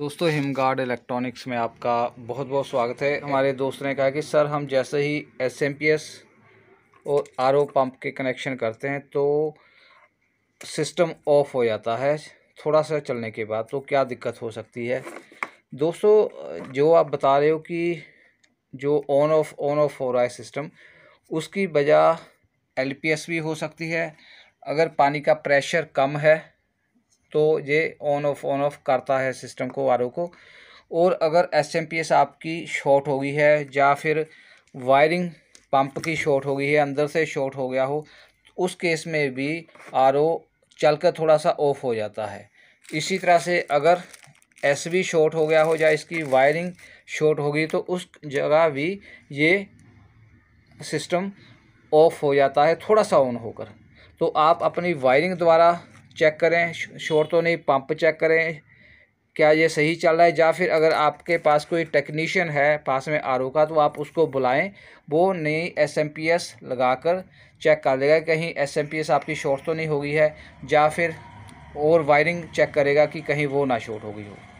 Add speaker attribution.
Speaker 1: दोस्तों हिमगार्ड इलेक्ट्रॉनिक्स में आपका बहुत बहुत स्वागत है हमारे दोस्त ने कहा कि सर हम जैसे ही एस एम पी एस और आर ओ पम्प के कनेक्शन करते हैं तो सिस्टम ऑफ हो जाता है थोड़ा सा चलने के बाद तो क्या दिक्कत हो सकती है दोस्तों जो आप बता रहे हो कि जो ऑन ऑफ ऑन ऑफ हो रहा है सिस्टम उसकी वजह एल पी एस भी हो सकती है अगर पानी का प्रेशर कम है तो ये ऑन ऑफ ऑन ऑफ करता है सिस्टम को आर को और अगर एस एम पी एस आपकी शॉर्ट हो गई है या फिर वायरिंग पंप की शॉर्ट हो गई है अंदर से शॉर्ट हो गया हो उस केस में भी आर ओ चल कर थोड़ा सा ऑफ हो जाता है इसी तरह से अगर एस बी शॉर्ट हो गया हो या इसकी वायरिंग शॉर्ट होगी तो उस जगह भी ये सिस्टम ऑफ हो जाता है थोड़ा सा ऑन होकर तो आप अपनी वायरिंग द्वारा चेक करें शोर तो नहीं पंप चेक करें क्या ये सही चल रहा है या फिर अगर आपके पास कोई टेक्नीशियन है पास में आर का तो आप उसको बुलाएं वो नई एस एम पी एस लगा कर चेक कर देगा कहीं एस एम पी एस आपकी शॉर्ट तो नहीं होगी है या फिर और वायरिंग चेक करेगा कि कहीं वो ना शॉर्ट हो गई हो